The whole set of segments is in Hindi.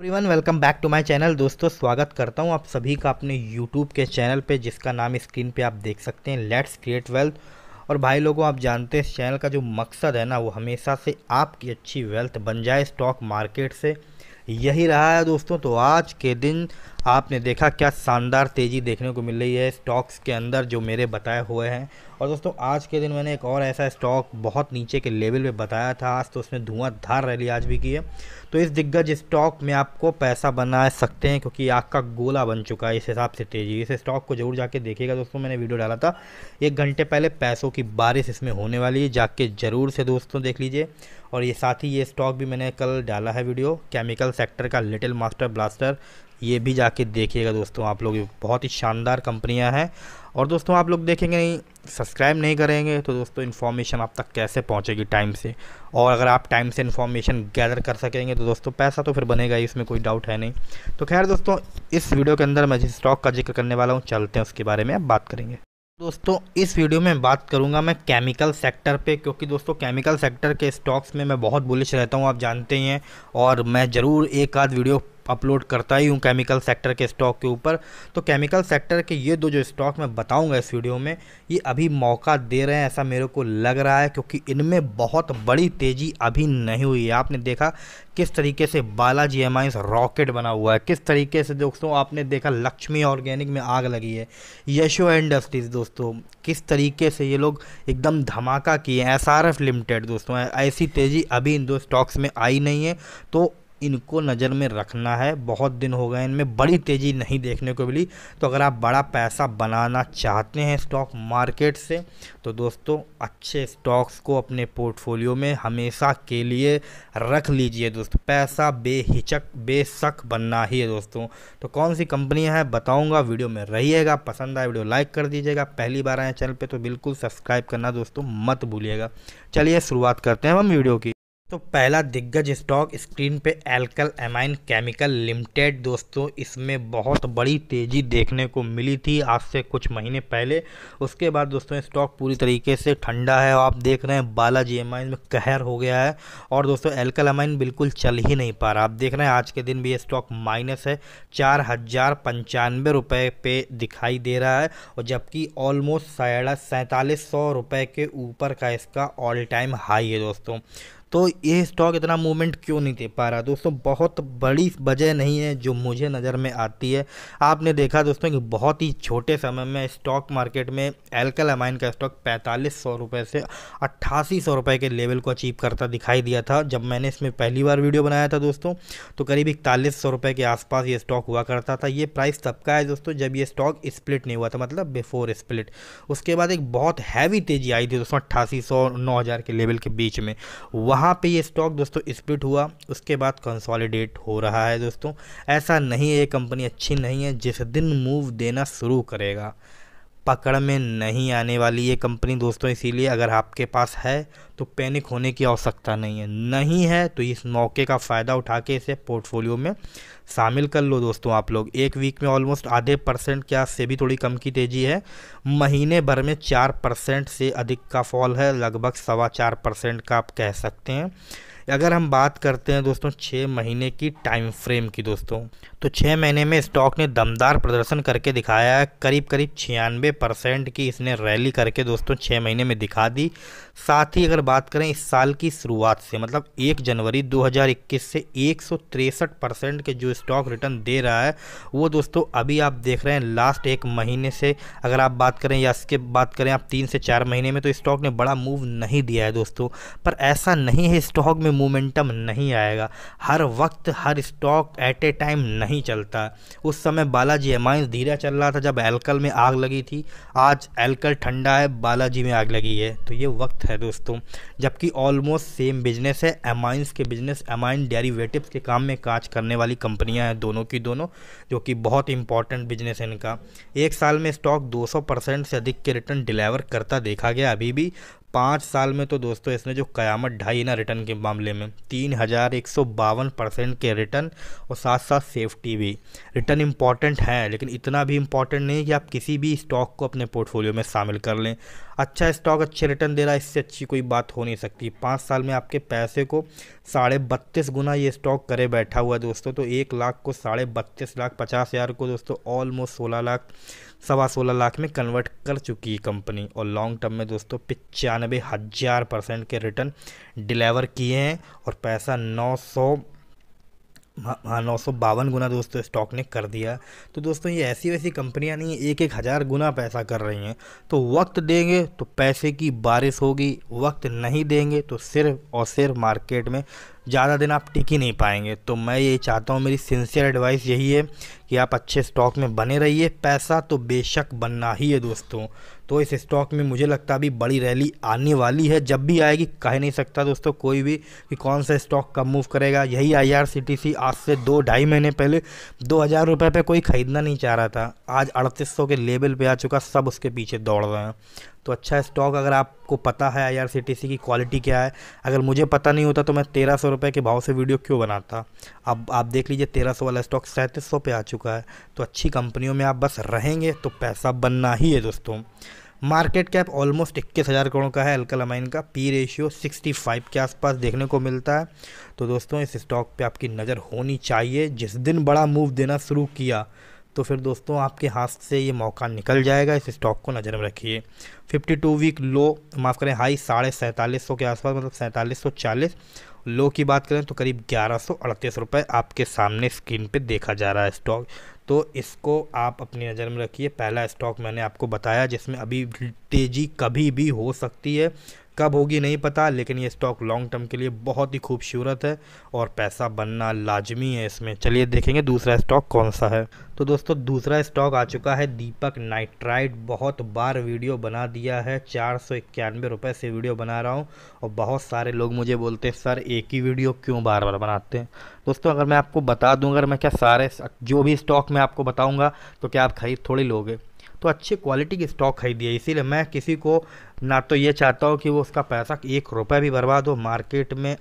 everyone welcome back to my channel दोस्तों स्वागत करता हूं आप सभी का अपने यूट्यूब के चैनल पे जिसका नाम स्क्रीन पे आप देख सकते हैं लेट्स क्रिएट वेल्थ और भाई लोगों आप जानते हैं इस चैनल का जो मकसद है ना वो हमेशा से आपकी अच्छी वेल्थ बन जाए स्टॉक मार्केट से यही रहा है दोस्तों तो आज के दिन आपने देखा क्या शानदार तेज़ी देखने को मिल रही है स्टॉक्स के अंदर जो मेरे बताए हुए हैं और दोस्तों आज के दिन मैंने एक और ऐसा स्टॉक बहुत नीचे के लेवल पे बताया था आज तो उसने धुआंधार रैली आज भी की है तो इस दिग्गज स्टॉक में आपको पैसा बना सकते हैं क्योंकि आग का गोला बन चुका है इस हिसाब से तेजी इस स्टॉक को जरूर जाके देखिएगा दोस्तों मैंने वीडियो डाला था एक घंटे पहले पैसों की बारिश इसमें होने वाली है जाके ज़रूर से दोस्तों देख लीजिए और ये साथ ही ये स्टॉक भी मैंने कल डाला है वीडियो केमिकल सेक्टर का लिटिल मास्टर ब्लास्टर ये भी जाके देखिएगा दोस्तों आप लोग बहुत ही शानदार कंपनियां हैं और दोस्तों आप लोग देखेंगे नहीं सब्सक्राइब नहीं करेंगे तो दोस्तों इन्फॉर्मेशन आप तक कैसे पहुंचेगी टाइम से और अगर आप टाइम से इन्फॉर्मेशन गैदर कर सकेंगे तो दोस्तों पैसा तो फिर बनेगा ही इसमें कोई डाउट है नहीं तो खैर दोस्तों इस वीडियो के अंदर मैं जिस स्टॉक का जिक्र करने वाला हूँ चलते हैं उसके बारे में आप बात करेंगे दोस्तों इस वीडियो में बात करूंगा मैं केमिकल सेक्टर पे क्योंकि दोस्तों केमिकल सेक्टर के स्टॉक्स में मैं बहुत बुलिश रहता हूं आप जानते ही हैं और मैं ज़रूर एक आध वीडियो अपलोड करता ही हूँ केमिकल सेक्टर के स्टॉक के ऊपर तो केमिकल सेक्टर के ये दो जो स्टॉक मैं बताऊँगा इस वीडियो में ये अभी मौका दे रहे हैं ऐसा मेरे को लग रहा है क्योंकि इनमें बहुत बड़ी तेज़ी अभी नहीं हुई है आपने देखा किस तरीके से बालाजी एम रॉकेट बना हुआ है किस तरीके से दोस्तों आपने देखा लक्ष्मी ऑर्गेनिक में आग लगी है यशो इंडस्ट्रीज़ दोस्तों किस तरीके से ये लोग एकदम धमाका किए एस आर लिमिटेड दोस्तों ऐसी तेज़ी अभी इन दो स्टॉक्स में आई नहीं है तो इनको नज़र में रखना है बहुत दिन हो गए इनमें बड़ी तेज़ी नहीं देखने को मिली तो अगर आप बड़ा पैसा बनाना चाहते हैं स्टॉक मार्केट से तो दोस्तों अच्छे स्टॉक्स को अपने पोर्टफोलियो में हमेशा के लिए रख लीजिए दोस्तों पैसा बेहिचक बेशक बनना ही है दोस्तों तो कौन सी कंपनियाँ हैं बताऊँगा वीडियो में रहिएगा पसंद आए वीडियो लाइक कर दीजिएगा पहली बार आए चैनल पर तो बिल्कुल सब्सक्राइब करना दोस्तों मत भूलिएगा चलिए शुरुआत करते हैं हम वीडियो की तो पहला दिग्गज स्टॉक स्क्रीन पे एल्कल एमाइन केमिकल लिमिटेड दोस्तों इसमें बहुत बड़ी तेज़ी देखने को मिली थी आज से कुछ महीने पहले उसके बाद दोस्तों स्टॉक पूरी तरीके से ठंडा है आप देख रहे हैं बालाजी एमाइन में कहर हो गया है और दोस्तों एल्कल एमाइन बिल्कुल चल ही नहीं पा रहा आप देख रहे हैं आज के दिन भी ये स्टॉक माइनस है चार हज़ार पंचानवे रुपये पे दिखाई दे रहा है और जबकि ऑलमोस्ट साढ़ा सैंतालीस सौ रुपये के ऊपर का इसका ऑल टाइम हाई है दोस्तों तो ये स्टॉक इतना मूवमेंट क्यों नहीं दे पा रहा दोस्तों बहुत बड़ी वजह नहीं है जो मुझे नज़र में आती है आपने देखा दोस्तों कि बहुत ही छोटे समय में स्टॉक मार्केट में एल्कलामाइन का स्टॉक पैंतालीस सौ रुपये से अट्ठासी सौ रुपये के लेवल को अचीव करता दिखाई दिया था जब मैंने इसमें पहली बार वीडियो बनाया था दोस्तों तो करीब इकतालीस सौ रुपये के आसपास ये स्टॉक हुआ करता था ये प्राइस तब का है दोस्तों जब ये स्टॉक स्प्लिट नहीं हुआ था मतलब बिफोर स्प्लिट उसके बाद एक बहुत हैवी तेजी आई थी दोस्तों अट्ठासी सौ नौ हज़ार के लेवल के बीच में वह कहाँ पे ये स्टॉक दोस्तों स्प्लिट हुआ उसके बाद कंसोलिडेट हो रहा है दोस्तों ऐसा नहीं है ये कंपनी अच्छी नहीं है जिस दिन मूव देना शुरू करेगा पकड़ में नहीं आने वाली ये कंपनी दोस्तों इसीलिए अगर आपके पास है तो पैनिक होने की आवश्यकता नहीं है नहीं है तो इस मौके का फ़ायदा उठा के इसे पोर्टफोलियो में शामिल कर लो दोस्तों आप लोग एक वीक में ऑलमोस्ट आधे परसेंट क्या से भी थोड़ी कम की तेज़ी है महीने भर में चार परसेंट से अधिक का फॉल है लगभग सवा चार परसेंट का आप कह सकते हैं अगर हम बात करते हैं दोस्तों छः महीने की टाइम फ्रेम की दोस्तों तो छः महीने में स्टॉक ने दमदार प्रदर्शन करके दिखाया करीब करीब छियानवे परसेंट की इसने रैली करके दोस्तों छः महीने में दिखा दी साथ ही अगर बात करें इस साल की शुरुआत से मतलब एक जनवरी 2021 से एक परसेंट के जो स्टॉक रिटर्न दे रहा है वो दोस्तों अभी आप देख रहे हैं लास्ट एक महीने से अगर आप बात करें या इसके बात करें आप तीन से चार महीने में तो स्टॉक ने बड़ा मूव नहीं दिया है दोस्तों पर ऐसा नहीं है स्टॉक में मोमेंटम नहीं आएगा हर वक्त हर स्टॉक एट ए टाइम नहीं चलता उस समय बालाजी एमाइंस धीरा चल रहा था जब एल्कल में आग लगी थी आज एल्कल ठंडा है बालाजी में आग लगी है तो ये वक्त ग्रोथ है दोस्तों जबकि ऑलमोस्ट सेम बिजनेस है एमाइंस के बिजनेस एमाइन डेरिवेटिव्स के काम में काज करने वाली कंपनियां हैं दोनों की दोनों जो कि बहुत इंपॉर्टेंट बिजनेस है इनका एक साल में स्टॉक 200 परसेंट से अधिक के रिटर्न डिलीवर करता देखा गया अभी भी पाँच साल में तो दोस्तों इसने जो कयामत ढाई ना रिटर्न के मामले में तीन हज़ार एक सौ बावन परसेंट के रिटर्न और साथ साथ सेफ्टी भी रिटर्न इम्पॉर्टेंट है लेकिन इतना भी इम्पॉर्टेंट नहीं कि आप किसी भी स्टॉक को अपने पोर्टफोलियो में शामिल कर लें अच्छा स्टॉक अच्छे रिटर्न दे रहा है इससे अच्छी कोई बात हो नहीं सकती पाँच साल में आपके पैसे को साढ़े बत्तीस गुना ये स्टॉक करे बैठा हुआ है दोस्तों तो एक लाख को साढ़े बत्तीस लाख पचास हज़ार को दोस्तों ऑलमोस्ट सोलह लाख सवा सोलह लाख में कन्वर्ट कर चुकी है कंपनी और लॉन्ग टर्म में दोस्तों पचानबे हज़ार परसेंट के रिटर्न डिलीवर किए हैं और पैसा नौ सौ हाँ, हाँ नौ सौ बावन गुना दोस्तों स्टॉक ने कर दिया तो दोस्तों ये ऐसी वैसी कंपनियां नहीं एक एक हज़ार गुना पैसा कर रही हैं तो वक्त देंगे तो पैसे की बारिश होगी वक्त नहीं देंगे तो सिर्फ और सिर्फ मार्केट में ज़्यादा दिन आप टिक ही नहीं पाएंगे तो मैं ये चाहता हूँ मेरी सिंसियर एडवाइस यही है कि आप अच्छे स्टॉक में बने रहिए पैसा तो बेशक बनना ही है दोस्तों तो इस स्टॉक में मुझे लगता है अभी बड़ी रैली आने वाली है जब भी आएगी कह नहीं सकता दोस्तों कोई भी कि कौन सा स्टॉक कब मूव करेगा यही I R C T C आज से दो ढाई महीने पहले दो हज़ार रुपये पर कोई ख़रीदना नहीं चाह रहा था आज अड़तीस सौ के लेवल पे आ चुका सब उसके पीछे दौड़ रहे हैं तो अच्छा स्टॉक अगर आपको पता है I R C T C की क्वालिटी क्या है अगर मुझे पता नहीं होता तो मैं तेरह सौ रुपये के भाव से वीडियो क्यों बनाता अब आप देख लीजिए तेरह सौ वाला स्टॉक सैंतीस सौ पर आ चुका है तो अच्छी कंपनियों में आप बस रहेंगे तो पैसा बनना ही है दोस्तों मार्केट कैप ऑलमोस्ट इक्कीस हज़ार करोड़ का है अल्कलामाइन का पी रेशियो सिक्सटी फाइव के आसपास देखने को मिलता है तो दोस्तों इस स्टॉक पे आपकी नज़र होनी चाहिए जिस दिन बड़ा मूव देना शुरू किया तो फिर दोस्तों आपके हाथ से ये मौका निकल जाएगा इस स्टॉक को नज़र में रखिए 52 वीक लो माफ़ करें हाई साढ़े सैंतालीस सौ के आसपास मतलब सैंतालीस सौ चालीस लो की बात करें तो करीब ग्यारह सौ अड़तीस रुपये आपके सामने स्क्रीन पे देखा जा रहा है स्टॉक तो इसको आप अपनी नज़र में रखिए पहला स्टॉक मैंने आपको बताया जिसमें अभी तेज़ी कभी भी हो सकती है कब होगी नहीं पता लेकिन ये स्टॉक लॉन्ग टर्म के लिए बहुत ही खूबसूरत है और पैसा बनना लाजमी है इसमें चलिए देखेंगे दूसरा स्टॉक कौन सा है तो दोस्तों दूसरा स्टॉक आ चुका है दीपक नाइट्राइड बहुत बार वीडियो बना दिया है चार सौ इक्यानवे रुपये से वीडियो बना रहा हूँ और बहुत सारे लोग मुझे बोलते हैं सर एक ही वीडियो क्यों बार बार बनाते हैं दोस्तों अगर मैं आपको बता दूँ अगर मैं क्या सारे जो भी स्टॉक मैं आपको बताऊँगा तो क्या आप खरीद थोड़ी लोगे तो अच्छी क्वालिटी की स्टॉक खरीदिए इसीलिए मैं किसी को ना तो ये चाहता हूँ कि वो उसका पैसा एक रुपये भी बर्बाद हो मार्केट में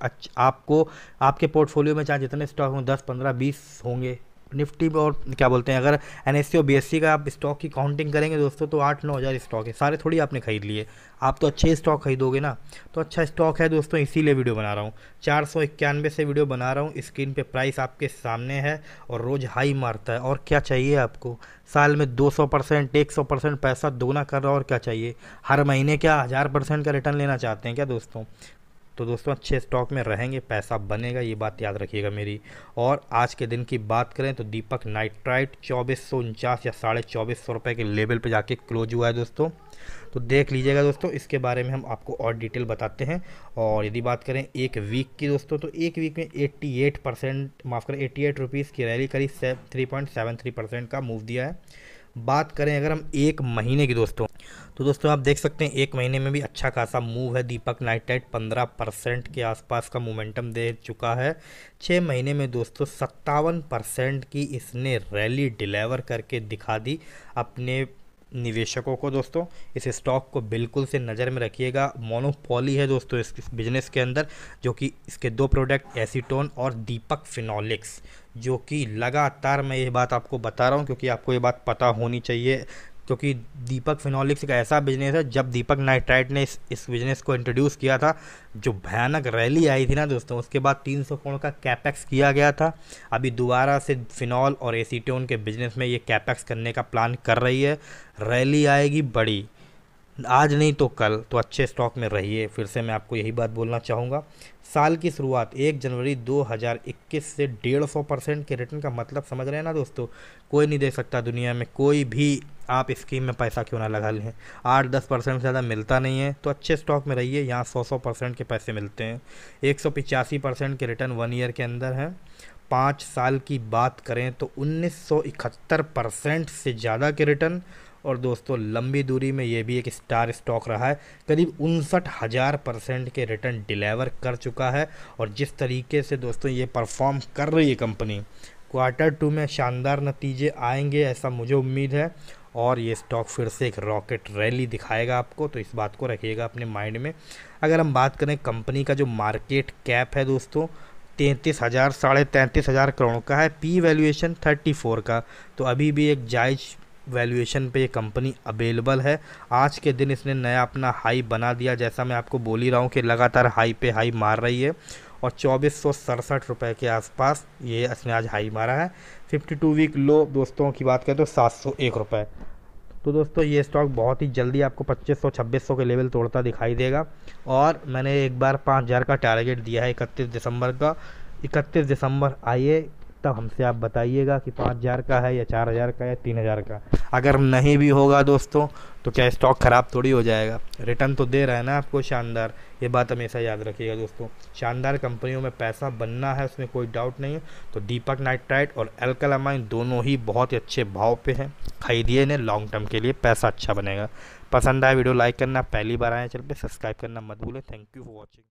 आपको आपके पोर्टफोलियो में चाहे जितने स्टॉक हों दस पंद्रह बीस होंगे निफ्टी और क्या बोलते हैं अगर एन एस सी और बी एस सी का आप स्टॉक की काउंटिंग करेंगे दोस्तों तो आठ नौ हज़ार स्टॉक है सारे थोड़ी आपने खरीद लिए आप तो अच्छे स्टॉक खरीदोगे ना तो अच्छा स्टॉक है दोस्तों इसीलिए वीडियो बना रहा हूँ चार सौ इक्यानवे से वीडियो बना रहा हूँ स्क्रीन पे प्राइस आपके सामने है और रोज़ हाई मारता है और क्या चाहिए आपको साल में दो सौ परसेंट एक सौ परसेंट पैसा दोगुना कर रहा और क्या चाहिए हर महीने क्या हज़ार परसेंट का रिटर्न लेना चाहते हैं क्या दोस्तों तो दोस्तों अच्छे स्टॉक में रहेंगे पैसा बनेगा ये बात याद रखिएगा मेरी और आज के दिन की बात करें तो दीपक नाइट्राइट चौबीस सौ उनचास या साढ़े चौबीस सौ रुपये के लेवल पे जाके क्लोज हुआ है दोस्तों तो देख लीजिएगा दोस्तों इसके बारे में हम आपको और डिटेल बताते हैं और यदि बात करें एक वीक की दोस्तों तो एक वीक में 88 परसेंट माफ़ करें 88 रुपीस की रैली करीब three point seven three percent का मूव दिया है बात करें अगर हम एक महीने की दोस्तों तो दोस्तों आप देख सकते हैं एक महीने में भी अच्छा खासा मूव है दीपक नाइटेड पंद्रह परसेंट के आसपास का मोमेंटम दे चुका है छः महीने में दोस्तों सत्तावन परसेंट की इसने रैली डिलीवर करके दिखा दी अपने निवेशकों को दोस्तों इस स्टॉक को बिल्कुल से नज़र में रखिएगा मोनोपोली है दोस्तों इस बिज़नेस के अंदर जो कि इसके दो प्रोडक्ट एसीटोन और दीपक फिनोलिक्स जो कि लगातार मैं ये बात आपको बता रहा हूँ क्योंकि आपको ये बात पता होनी चाहिए क्योंकि दीपक फिनोलिक्स एक ऐसा बिजनेस है जब दीपक नाइट्राइट ने इस इस बिजनेस को इंट्रोड्यूस किया था जो भयानक रैली आई थी ना दोस्तों उसके बाद 300 करोड़ का कैपेक्स किया गया था अभी दोबारा से फिनॉल और ए के बिजनेस में ये कैपेक्स करने का प्लान कर रही है रैली आएगी बड़ी आज नहीं तो कल तो अच्छे स्टॉक में रहिए फिर से मैं आपको यही बात बोलना चाहूँगा साल की शुरुआत एक जनवरी 2021 से डेढ़ सौ परसेंट के रिटर्न का मतलब समझ रहे हैं ना दोस्तों कोई नहीं दे सकता दुनिया में कोई भी आप स्कीम में पैसा क्यों ना लगा लें आठ दस परसेंट से ज़्यादा मिलता नहीं है तो अच्छे स्टॉक में रहिए यहाँ सौ सौ परसेंट के पैसे मिलते हैं एक सौ पिचासी परसेंट के रिटर्न वन ईयर के अंदर हैं पाँच साल की बात करें तो उन्नीस सौ इकहत्तर परसेंट से ज़्यादा के रिटर्न और दोस्तों लंबी दूरी में यह भी एक स्टार स्टॉक रहा है करीब उनसठ हज़ार परसेंट के रिटर्न डिलीवर कर चुका है और जिस तरीके से दोस्तों ये परफॉर्म कर रही है कंपनी क्वार्टर टू में शानदार नतीजे आएंगे ऐसा मुझे उम्मीद है और ये स्टॉक फिर से एक रॉकेट रैली दिखाएगा आपको तो इस बात को रखिएगा अपने माइंड में अगर हम बात करें कंपनी का जो मार्केट कैप है दोस्तों तैंतीस हज़ार साढ़े तैंतीस हज़ार करोड़ का है पी वैल्यूएशन थर्टी फोर का तो अभी भी एक जायज वैल्यूएशन पे ये कंपनी अवेलेबल है आज के दिन इसने नया अपना हाई बना दिया जैसा मैं आपको बोल ही रहा हूँ कि लगातार हाई पे हाई मार रही है और चौबीस सौ सड़सठ रुपये के आसपास ये इसने आज हाई मारा है 52 वीक लो दोस्तों की बात करें तो सात सौ एक तो दोस्तों ये स्टॉक बहुत ही जल्दी आपको 2500 2600 के लेवल तोड़ता दिखाई देगा और मैंने एक बार 5000 का टारगेट दिया है इकतीस दिसंबर का इकतीस दिसंबर आइए तब हमसे आप बताइएगा कि पाँच हज़ार का है या चार हज़ार का या तीन हज़ार का अगर नहीं भी होगा दोस्तों तो क्या स्टॉक ख़राब थोड़ी हो जाएगा रिटर्न तो दे रहा है ना आपको शानदार ये बात हमेशा याद रखिएगा दोस्तों शानदार कंपनियों में पैसा बनना है उसमें कोई डाउट नहीं है तो दीपक नाइट्राइट और एल्कलामाइन दोनों ही बहुत ही अच्छे भाव पे हैं खरीदिए इन्हें लॉन्ग टर्म के लिए पैसा अच्छा बनेगा पसंद आए वीडियो लाइक करना पहली बार आए चल पर सब्सक्राइब करना मत भूलें थैंक यू फॉर वॉचिंग